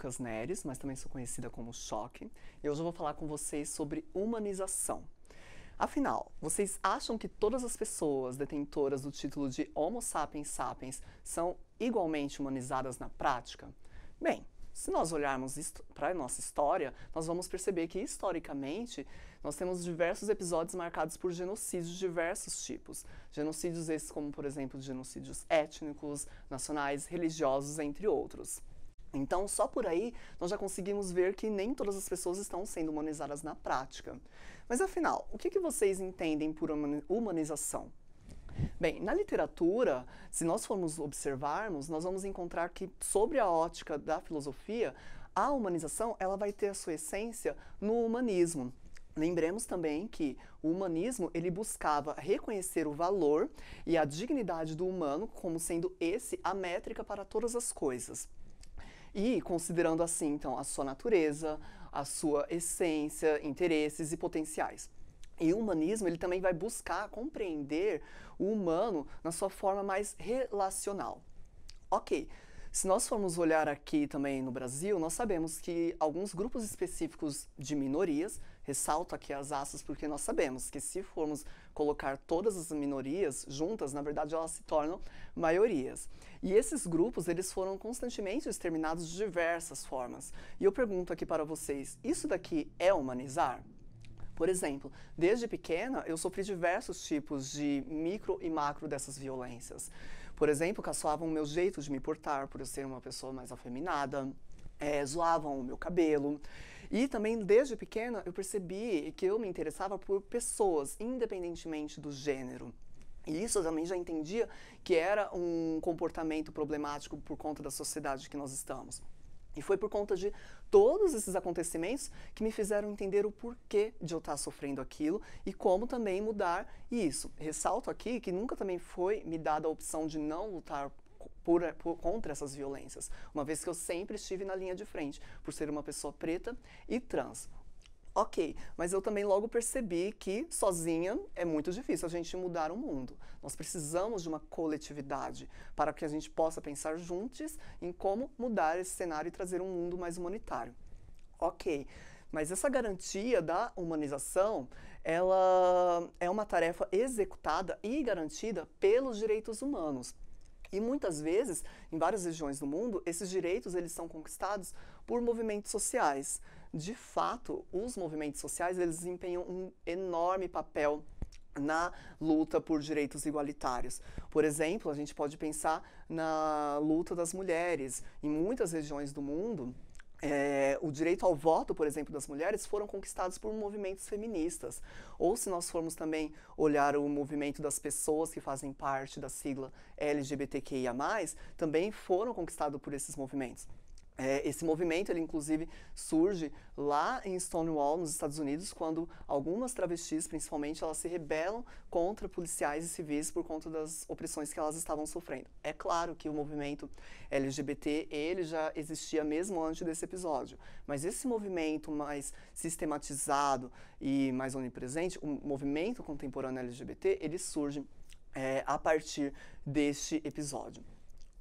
Lucas Neres, mas também sou conhecida como Choque, e hoje eu vou falar com vocês sobre humanização. Afinal, vocês acham que todas as pessoas detentoras do título de Homo sapiens sapiens são igualmente humanizadas na prática? Bem, se nós olharmos para a nossa história, nós vamos perceber que, historicamente, nós temos diversos episódios marcados por genocídios de diversos tipos. Genocídios esses como, por exemplo, genocídios étnicos, nacionais, religiosos, entre outros. Então, só por aí nós já conseguimos ver que nem todas as pessoas estão sendo humanizadas na prática. Mas afinal, o que, que vocês entendem por humanização? Bem, na literatura, se nós formos observarmos, nós vamos encontrar que sobre a ótica da filosofia, a humanização ela vai ter a sua essência no humanismo. Lembremos também que o humanismo ele buscava reconhecer o valor e a dignidade do humano como sendo esse a métrica para todas as coisas. E considerando assim, então, a sua natureza, a sua essência, interesses e potenciais. E o humanismo ele também vai buscar compreender o humano na sua forma mais relacional. Ok, se nós formos olhar aqui também no Brasil, nós sabemos que alguns grupos específicos de minorias, ressalto aqui as aças porque nós sabemos que se formos colocar todas as minorias juntas, na verdade elas se tornam maiorias. E esses grupos, eles foram constantemente exterminados de diversas formas. E eu pergunto aqui para vocês, isso daqui é humanizar? Por exemplo, desde pequena eu sofri diversos tipos de micro e macro dessas violências por exemplo, caçoavam o meu jeito de me portar, por eu ser uma pessoa mais afeminada, é, zoavam o meu cabelo. E também, desde pequena, eu percebi que eu me interessava por pessoas, independentemente do gênero. E isso eu também já entendia que era um comportamento problemático por conta da sociedade que nós estamos. E foi por conta de todos esses acontecimentos que me fizeram entender o porquê de eu estar sofrendo aquilo e como também mudar isso. Ressalto aqui que nunca também foi me dada a opção de não lutar por, por, contra essas violências, uma vez que eu sempre estive na linha de frente, por ser uma pessoa preta e trans. Ok, mas eu também logo percebi que sozinha é muito difícil a gente mudar o mundo. Nós precisamos de uma coletividade para que a gente possa pensar juntos em como mudar esse cenário e trazer um mundo mais humanitário. Ok, mas essa garantia da humanização, ela é uma tarefa executada e garantida pelos direitos humanos. E muitas vezes, em várias regiões do mundo, esses direitos eles são conquistados por movimentos sociais, de fato, os movimentos sociais eles desempenham um enorme papel na luta por direitos igualitários. Por exemplo, a gente pode pensar na luta das mulheres. Em muitas regiões do mundo, é, o direito ao voto, por exemplo, das mulheres foram conquistados por movimentos feministas. Ou se nós formos também olhar o movimento das pessoas que fazem parte da sigla LGBTQIA+, também foram conquistados por esses movimentos. É, esse movimento, ele inclusive surge lá em Stonewall, nos Estados Unidos, quando algumas travestis, principalmente, elas se rebelam contra policiais e civis por conta das opressões que elas estavam sofrendo. É claro que o movimento LGBT, ele já existia mesmo antes desse episódio, mas esse movimento mais sistematizado e mais onipresente, o movimento contemporâneo LGBT, ele surge é, a partir deste episódio.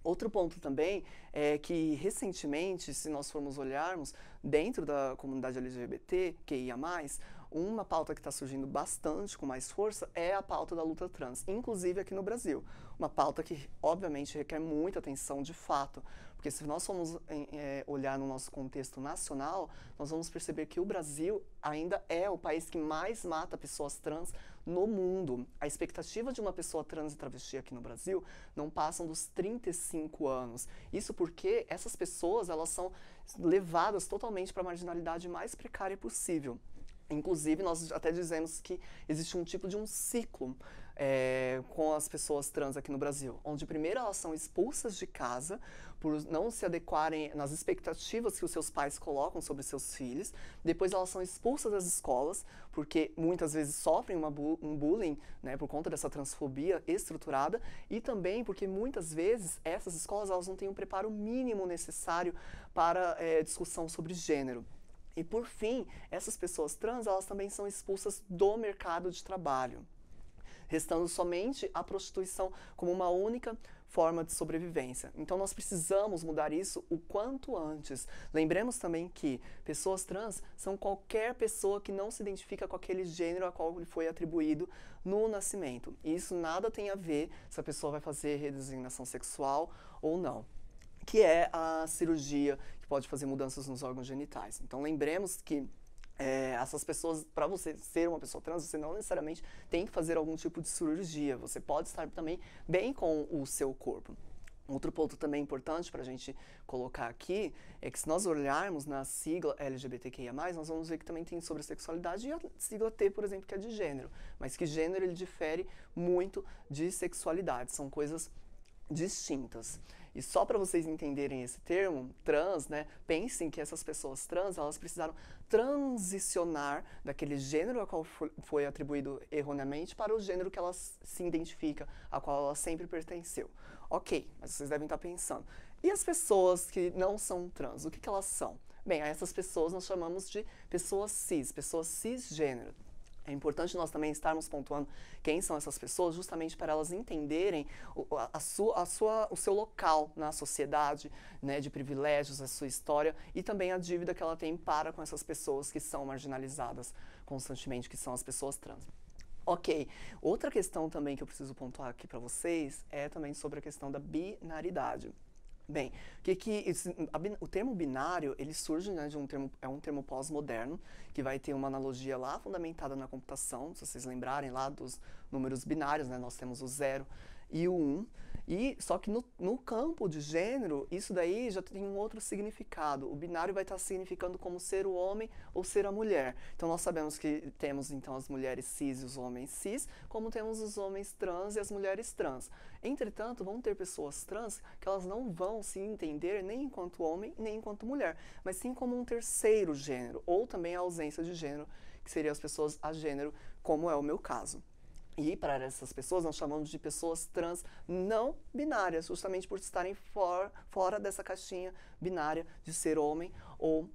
Outro ponto também é que, recentemente, se nós formos olharmos, dentro da comunidade LGBT, que ia mais, uma pauta que está surgindo bastante, com mais força, é a pauta da luta trans, inclusive aqui no Brasil. Uma pauta que, obviamente, requer muita atenção de fato, porque se nós formos é, olhar no nosso contexto nacional, nós vamos perceber que o Brasil ainda é o país que mais mata pessoas trans no mundo. A expectativa de uma pessoa trans e travesti aqui no Brasil não passam dos 35 anos. Isso porque essas pessoas elas são levadas totalmente para a marginalidade mais precária possível. Inclusive, nós até dizemos que existe um tipo de um ciclo é, com as pessoas trans aqui no Brasil, onde primeiro elas são expulsas de casa por não se adequarem nas expectativas que os seus pais colocam sobre seus filhos, depois elas são expulsas das escolas porque muitas vezes sofrem bu um bullying né, por conta dessa transfobia estruturada e também porque muitas vezes essas escolas elas não têm o um preparo mínimo necessário para é, discussão sobre gênero. E por fim, essas pessoas trans, elas também são expulsas do mercado de trabalho restando somente a prostituição como uma única forma de sobrevivência. Então nós precisamos mudar isso o quanto antes. Lembremos também que pessoas trans são qualquer pessoa que não se identifica com aquele gênero a qual lhe foi atribuído no nascimento. E isso nada tem a ver se a pessoa vai fazer redesignação sexual ou não que é a cirurgia que pode fazer mudanças nos órgãos genitais. Então lembremos que é, essas pessoas, para você ser uma pessoa trans, você não necessariamente tem que fazer algum tipo de cirurgia. Você pode estar também bem com o seu corpo. Outro ponto também importante para a gente colocar aqui é que se nós olharmos na sigla LGBTQIA+, nós vamos ver que também tem sobre a sexualidade e a sigla T, por exemplo, que é de gênero. Mas que gênero ele difere muito de sexualidade, são coisas distintas. E só para vocês entenderem esse termo, trans, né? Pensem que essas pessoas trans, elas precisaram transicionar daquele gênero a qual foi atribuído erroneamente para o gênero que elas se identifica, a qual ela sempre pertenceu. Ok, mas vocês devem estar tá pensando. E as pessoas que não são trans, o que, que elas são? Bem, a essas pessoas nós chamamos de pessoas cis, pessoas cisgênero, é importante nós também estarmos pontuando quem são essas pessoas, justamente para elas entenderem o, a, sua, a sua, o seu local na sociedade, né, de privilégios, a sua história e também a dívida que ela tem para com essas pessoas que são marginalizadas constantemente, que são as pessoas trans. Ok, outra questão também que eu preciso pontuar aqui para vocês é também sobre a questão da binaridade. Bem, que que a, o termo binário ele surge né, de um termo é um termo pós-moderno que vai ter uma analogia lá fundamentada na computação. Se vocês lembrarem lá dos números binários, né, nós temos o zero e o um. E, só que no, no, campo de gênero, isso daí já tem um outro significado. O binário vai estar tá significando como ser o homem ou ser a mulher. Então nós sabemos que temos então as mulheres cis e os homens cis, como temos os homens trans e as mulheres trans. Entretanto, vão ter pessoas trans que elas não vão se entender nem enquanto homem, nem enquanto mulher, mas sim como um terceiro gênero, ou também a ausência de gênero, que seriam as pessoas a gênero, como é o meu caso. E para essas pessoas, nós chamamos de pessoas trans não binárias, justamente por estarem for, fora dessa caixinha binária de ser homem ou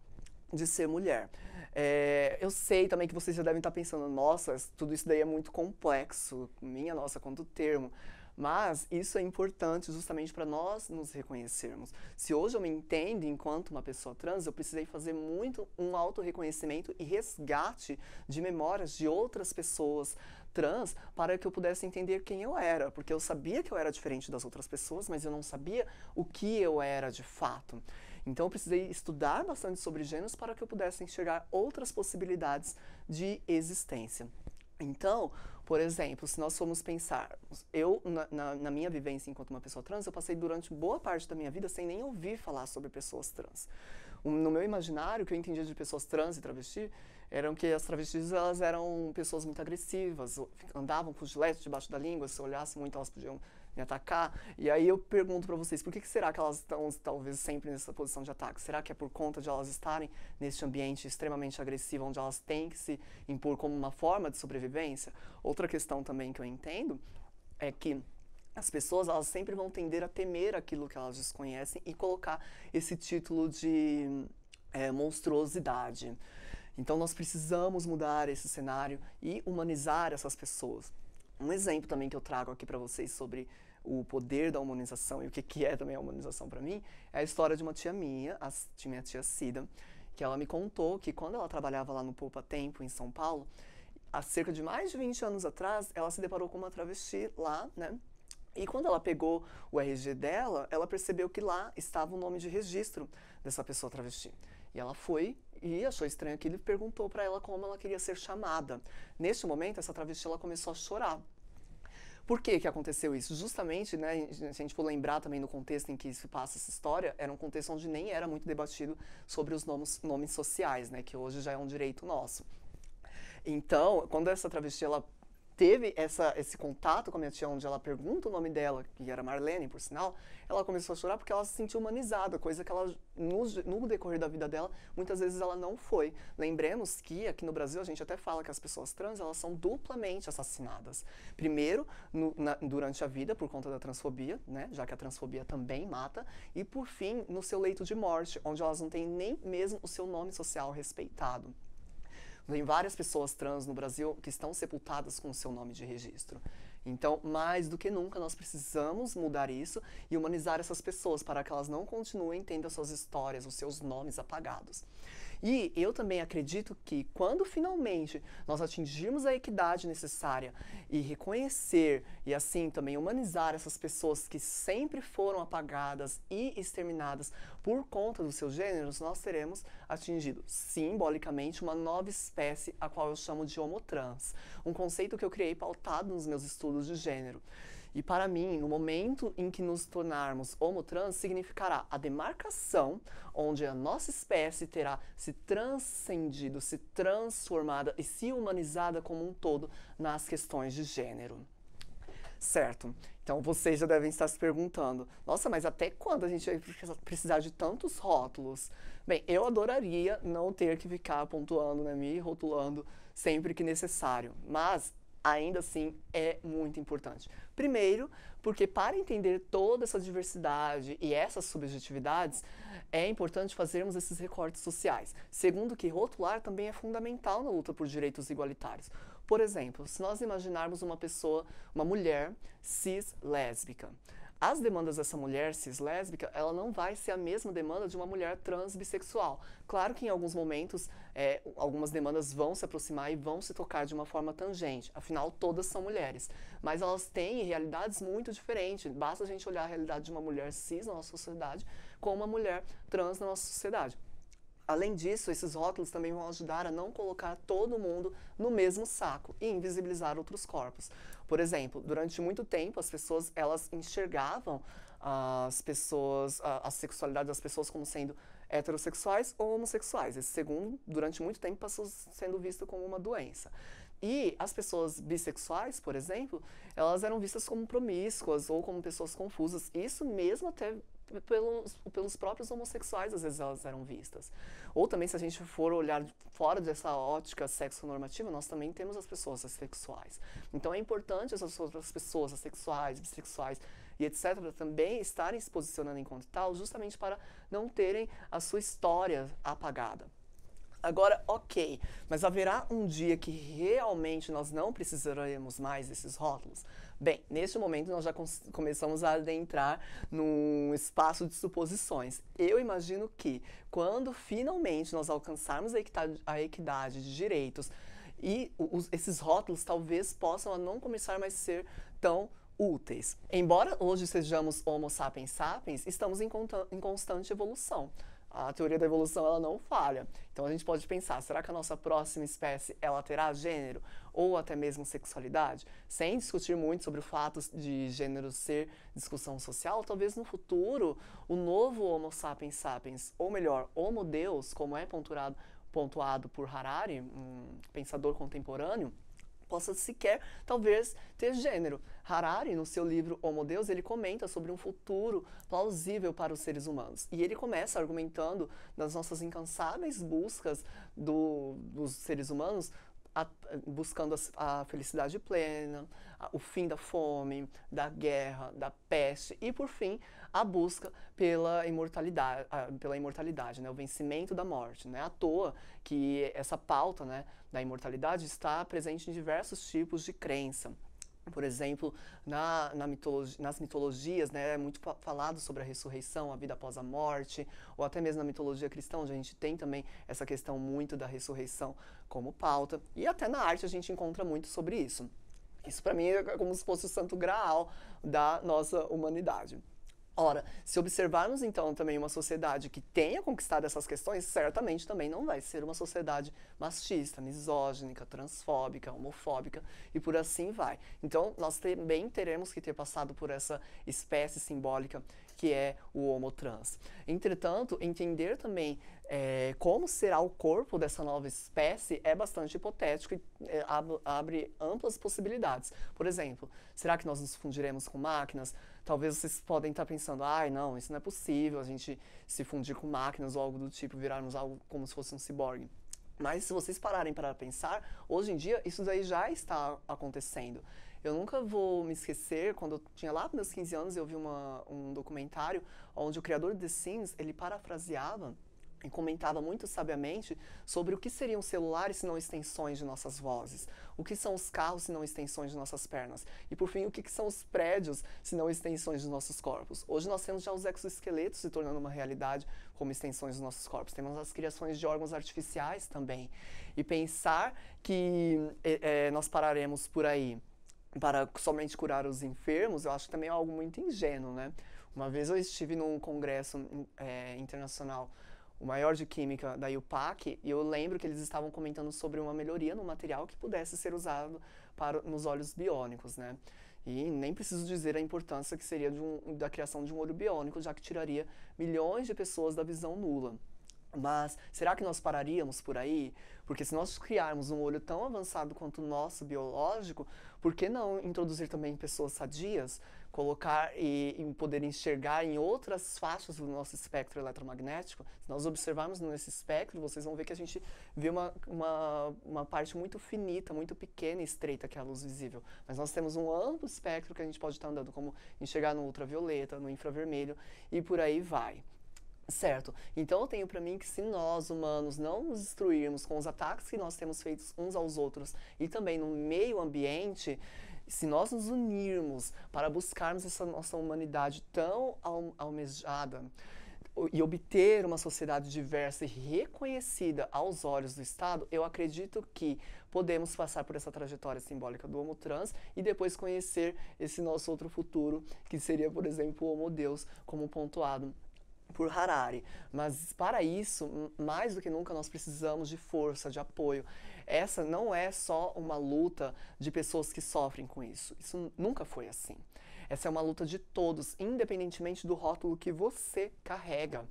de ser mulher. É, eu sei também que vocês já devem estar pensando, nossa, tudo isso daí é muito complexo, minha nossa, quanto termo. Mas isso é importante justamente para nós nos reconhecermos. Se hoje eu me entendo enquanto uma pessoa trans, eu precisei fazer muito um auto-reconhecimento e resgate de memórias de outras pessoas trans para que eu pudesse entender quem eu era, porque eu sabia que eu era diferente das outras pessoas, mas eu não sabia o que eu era de fato. Então eu precisei estudar bastante sobre gêneros para que eu pudesse enxergar outras possibilidades de existência. Então, por exemplo, se nós formos pensar, eu, na, na, na, minha vivência enquanto uma pessoa trans, eu passei durante boa parte da minha vida sem nem ouvir falar sobre pessoas trans no meu imaginário, o que eu entendia de pessoas trans e travesti, eram que as travestis elas eram pessoas muito agressivas, andavam com gilete debaixo da língua, se olhasse muito elas podiam me atacar. E aí eu pergunto para vocês, por que, que, será que elas estão talvez sempre nessa posição de ataque? Será que é por conta de elas estarem neste ambiente extremamente agressivo, onde elas têm que se impor como uma forma de sobrevivência? Outra questão também que eu entendo é que as pessoas elas sempre vão tender a temer aquilo que elas desconhecem e colocar esse título de é, monstruosidade. Então nós precisamos mudar esse cenário e humanizar essas pessoas. Um exemplo também que eu trago aqui para vocês sobre o poder da humanização e o que, que é também a humanização para mim é a história de uma tia minha, a minha tia Cida, que ela me contou que quando ela trabalhava lá no Poupa Tempo, em São Paulo, há cerca de mais de 20 anos atrás, ela se deparou com uma travesti lá, né? E quando ela pegou o RG dela, ela percebeu que lá estava o nome de registro dessa pessoa travesti. E ela foi e achou estranho aquilo e perguntou para ela como ela queria ser chamada. Neste momento, essa travesti ela começou a chorar. Por que que aconteceu isso? Justamente, né, se a gente for lembrar também no contexto em que se passa essa história, era um contexto onde nem era muito debatido sobre os nomes, nomes sociais, né, que hoje já é um direito nosso. Então, quando essa travesti ela teve essa, esse contato com a minha tia, onde ela pergunta o nome dela, que era Marlene, por sinal, ela começou a chorar porque ela se sentiu humanizada, coisa que ela, no, no, decorrer da vida dela, muitas vezes ela não foi. Lembremos que aqui no Brasil a gente até fala que as pessoas trans, elas são duplamente assassinadas. Primeiro, no, na, durante a vida, por conta da transfobia, né, já que a transfobia também mata, e por fim, no seu leito de morte, onde elas não têm nem mesmo o seu nome social respeitado. Tem várias pessoas trans no Brasil que estão sepultadas com o seu nome de registro. Então, mais do que nunca, nós precisamos mudar isso e humanizar essas pessoas para que elas não continuem tendo as suas histórias, os seus nomes apagados. E eu também acredito que quando finalmente nós atingirmos a equidade necessária e reconhecer e assim também humanizar essas pessoas que sempre foram apagadas e exterminadas por conta dos seus gêneros, nós teremos atingido simbolicamente uma nova espécie a qual eu chamo de homotrans, um conceito que eu criei pautado nos meus estudos de gênero. E para mim, no momento em que nos tornarmos homotrans, significará a demarcação onde a nossa espécie terá se transcendido, se transformada e se humanizada como um todo nas questões de gênero. Certo. Então vocês já devem estar se perguntando: nossa, mas até quando a gente vai precisar de tantos rótulos? Bem, eu adoraria não ter que ficar pontuando né, me rotulando sempre que necessário, mas ainda assim é muito importante. Primeiro, porque para entender toda essa diversidade e essas subjetividades, é importante fazermos esses recortes sociais. Segundo, que rotular também é fundamental na luta por direitos igualitários. Por exemplo, se nós imaginarmos uma pessoa, uma mulher cis lésbica, as demandas dessa mulher cislésbica, ela não vai ser a mesma demanda de uma mulher trans bissexual. Claro que em alguns momentos, é, algumas demandas vão se aproximar e vão se tocar de uma forma tangente. Afinal, todas são mulheres. Mas elas têm realidades muito diferentes. Basta a gente olhar a realidade de uma mulher cis na nossa sociedade com uma mulher trans na nossa sociedade. Além disso, esses rótulos também vão ajudar a não colocar todo mundo no mesmo saco e invisibilizar outros corpos. Por exemplo, durante muito tempo as pessoas elas enxergavam as pessoas, a, a sexualidade das pessoas como sendo heterossexuais ou homossexuais. Esse segundo, durante muito tempo, passou sendo visto como uma doença. E as pessoas bissexuais, por exemplo, elas eram vistas como promíscuas ou como pessoas confusas. Isso mesmo até pelos, pelos próprios homossexuais, às vezes elas eram vistas. Ou também, se a gente for olhar fora dessa ótica sexo-normativa, nós também temos as pessoas assexuais. Então é importante essas outras pessoas assexuais, bissexuais e etc., também estarem se posicionando enquanto tal, justamente para não terem a sua história apagada. Agora, ok, mas haverá um dia que realmente nós não precisaremos mais desses rótulos? Bem, neste momento nós já começamos a adentrar num espaço de suposições. Eu imagino que quando finalmente nós alcançarmos a equidade, a equidade de direitos e os, esses rótulos talvez possam a não começar mais a ser tão úteis. Embora hoje sejamos Homo sapiens sapiens, estamos em, em constante evolução a teoria da evolução ela não falha. Então a gente pode pensar, será que a nossa próxima espécie ela terá gênero ou até mesmo sexualidade? Sem discutir muito sobre o fato de gênero ser discussão social, talvez no futuro o novo Homo sapiens sapiens, ou melhor, Homo Deus, como é pontuado, pontuado por Harari, um pensador contemporâneo, possa sequer, talvez, ter gênero. Harari, no seu livro Homo Deus, ele comenta sobre um futuro plausível para os seres humanos. E ele começa argumentando das nossas incansáveis buscas do, dos seres humanos a, buscando a, a, felicidade plena, a, o fim da fome, da guerra, da peste e, por fim, a busca pela imortalidade, pela imortalidade, né? o vencimento da morte. né, à toa que essa pauta né, da imortalidade está presente em diversos tipos de crença. Por exemplo, na, na mitologia, nas mitologias né, é muito falado sobre a ressurreição, a vida após a morte, ou até mesmo na mitologia cristã, onde a gente tem também essa questão muito da ressurreição como pauta. E até na arte a gente encontra muito sobre isso. Isso para mim é como se fosse o santo graal da nossa humanidade. Ora, se observarmos então também uma sociedade que tenha conquistado essas questões, certamente também não vai ser uma sociedade machista, misóginica, transfóbica, homofóbica e por assim vai. Então, nós também teremos que ter passado por essa espécie simbólica que é o homo trans Entretanto, entender também é, como será o corpo dessa nova espécie é bastante hipotético e é, abre amplas possibilidades. Por exemplo, será que nós nos fundiremos com máquinas? Talvez vocês podem estar tá pensando, ai, ah, não, isso não é possível, a gente se fundir com máquinas ou algo do tipo, virarmos algo como se fosse um ciborgue. Mas se vocês pararem para pensar, hoje em dia isso daí já está acontecendo. Eu nunca vou me esquecer, quando eu tinha lá meus 15 anos, eu vi uma, um documentário onde o criador de The Sims, ele parafraseava e comentava muito sabiamente sobre o que seriam celulares se não extensões de nossas vozes, o que são os carros se não extensões de nossas pernas, e por fim, o que são os prédios se não extensões de nossos corpos. Hoje nós temos já os exoesqueletos se tornando uma realidade como extensões dos nossos corpos, temos as criações de órgãos artificiais também, e pensar que é, nós pararemos por aí para somente curar os enfermos, eu acho também algo muito ingênuo, né? Uma vez eu estive num congresso é, internacional o maior de química da IUPAC, e eu lembro que eles estavam comentando sobre uma melhoria no material que pudesse ser usado para, nos olhos biônicos, né? E nem preciso dizer a importância que seria um, da criação de um olho biônico, já que tiraria milhões de pessoas da visão nula. Mas será que nós pararíamos por aí? Porque se nós criarmos um olho tão avançado quanto o nosso biológico, por que não introduzir também pessoas sadias colocar e, e poder enxergar em outras faixas do nosso espectro eletromagnético, se nós observarmos nesse espectro, vocês vão ver que a gente vê uma, uma, uma parte muito finita, muito pequena e estreita que é a luz visível. Mas nós temos um amplo espectro que a gente pode estar andando, como enxergar no ultravioleta, no infravermelho e por aí vai. Certo. Então eu tenho para mim que se nós humanos não nos destruirmos com os ataques que nós temos feitos uns aos outros e também no meio ambiente, se nós nos unirmos para buscarmos essa nossa humanidade tão almejada e obter uma sociedade diversa e reconhecida aos olhos do Estado, eu acredito que podemos passar por essa trajetória simbólica do homo trans e depois conhecer esse nosso outro futuro, que seria, por exemplo, o homo deus, como pontuado por Harari. Mas para isso, mais do que nunca, nós precisamos de força, de apoio essa não é só uma luta de pessoas que sofrem com isso. Isso nunca foi assim. Essa é uma luta de todos, independentemente do rótulo que você carrega.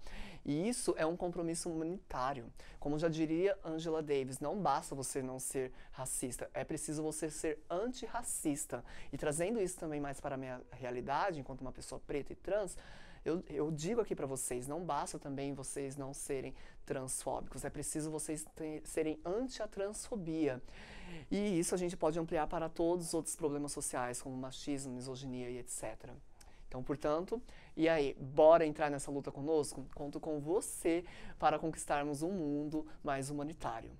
E isso é um compromisso humanitário. Como já diria Angela Davis, não basta você não ser racista, é preciso você ser antirracista. E trazendo isso também mais para a minha realidade, enquanto uma pessoa preta e trans, eu, eu digo aqui para vocês, não basta também vocês não serem transfóbicos, é preciso vocês ter, serem anti a transfobia. E isso a gente pode ampliar para todos os outros problemas sociais, como machismo, misoginia e etc. Então, portanto, e aí, bora entrar nessa luta conosco? Conto com você para conquistarmos um mundo mais humanitário.